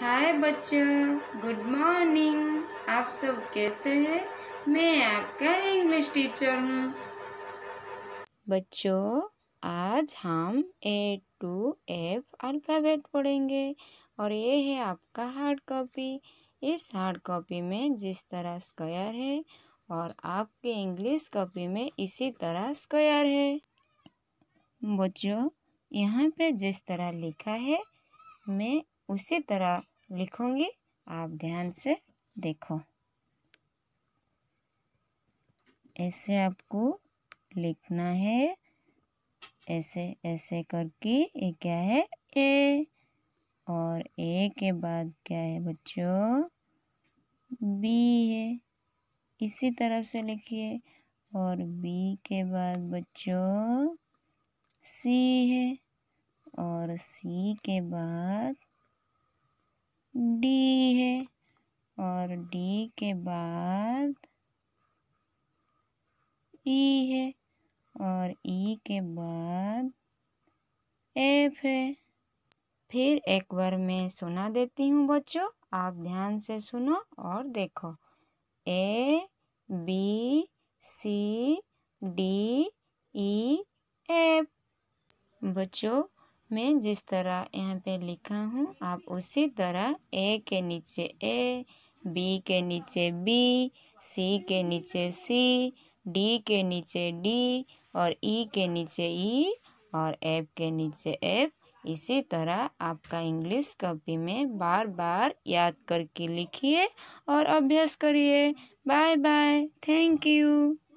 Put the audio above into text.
हाय बच्चों good morning आप सब कैसे हैं मैं आपका इंग्लिश टीचर हूँ बच्चों आज हम ए टू एफ अल्फ़ाबेट पढ़ेंगे और ये है आपका हार्ड कॉपी इस हार्ड कॉपी में जिस तरह स्क्वायर है और आपके इंग्लिश कॉपी में इसी तरह स्क्वायर है बच्चों यहाँ पे जिस तरह लिखा है मैं उसी तरह लिखूँगी आप ध्यान से देखो ऐसे आपको लिखना है ऐसे ऐसे करके ये क्या है ए और ए के बाद क्या है बच्चों बी है इसी तरफ से लिखिए और बी के बाद बच्चों सी है और सी के बाद डी है और डी के बाद ई e है और ई e के बाद एफ है फिर एक बार मैं सुना देती हूँ बच्चों आप ध्यान से सुनो और देखो A B C D E F बच्चों मैं जिस तरह यहाँ पे लिखा हूँ आप उसी तरह ए के नीचे ए बी के नीचे बी सी के नीचे सी डी के नीचे डी और ई e के नीचे ई e और एफ के नीचे एफ इसी तरह आपका इंग्लिश कॉपी में बार बार याद करके लिखिए और अभ्यास करिए बाय बाय थैंक यू